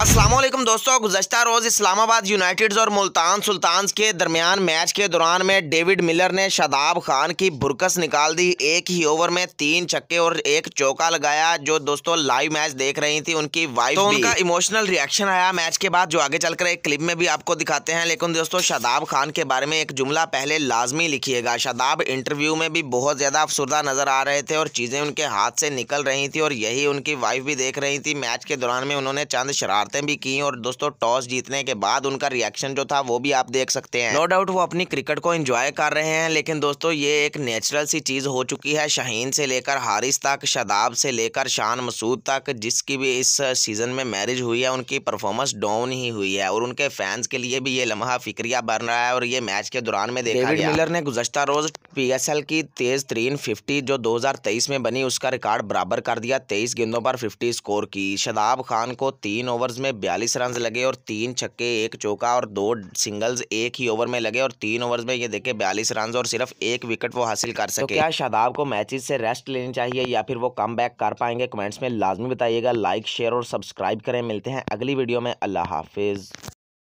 असलम दोस्तों गुजशत रोज़ इस्लामाबाद यूनाइटेड्स और मुल्तान सुल्तान्स के दरमियान मैच के दौरान में डेविड मिलर ने शादाब खान की बुरकस निकाल दी एक ही ओवर में तीन छक्के और एक चौका लगाया जो दोस्तों लाइव मैच देख रही थी उनकी वाइफ तो उनका इमोशनल रिएक्शन आया मैच के बाद जो आगे चलकर एक क्लिप में भी आपको दिखाते हैं लेकिन दोस्तों शादाब खान के बारे में एक जुमला पहले लाजमी लिखिएगा शादाब इंटरव्यू में भी बहुत ज़्यादा अफसरदा नज़र आ रहे थे और चीज़ें उनके हाथ से निकल रही थी और यही उनकी वाइफ भी देख रही थी मैच के दौरान में उन्होंने चंद शरारत शरारतें भी की और दोस्तों टॉस जीतने के बाद उनका रिएक्शन जो था वो भी आप देख सकते हैं नो डाउट वो अपनी क्रिकेट को एंजॉय कर रहे हैं लेकिन दोस्तों ये एक नेचुरल सी चीज़ हो चुकी है शाहीन से लेकर हारिस तक शदाब से लेकर शान मसूद तक जिसकी भी इस सीज़न में मैरिज हुई है उनकी परफॉर्मेंस डाउन ही हुई है और उनके फैंस के लिए भी ये लम्हा फिक्रिया बन रहा है और ये मैच के दौरान में देखा गया मिलर ने गुजश्ता रोज़ पीएसएल की तेज़ तरीन फिफ्टी जो 2023 में बनी उसका रिकॉर्ड बराबर कर दिया तेईस गेंदों पर फिफ्टी स्कोर की शदाब खान को तीन ओवर्स में बयालीस रन लगे और तीन छक्के एक चौका और दो सिंगल्स एक ही ओवर में लगे और तीन ओवर्स में ये देखे बयालीस रन और सिर्फ एक विकेट वो हासिल कर तो सके तो क्या शादाब को मैचेस से रेस्ट लेनी चाहिए या फिर वो कम बैक कर पाएंगे कमेंट्स में लाजमी बताइएगा लाइक शेयर और सब्सक्राइब करें मिलते हैं अगली वीडियो में अल्लाह हाफिज़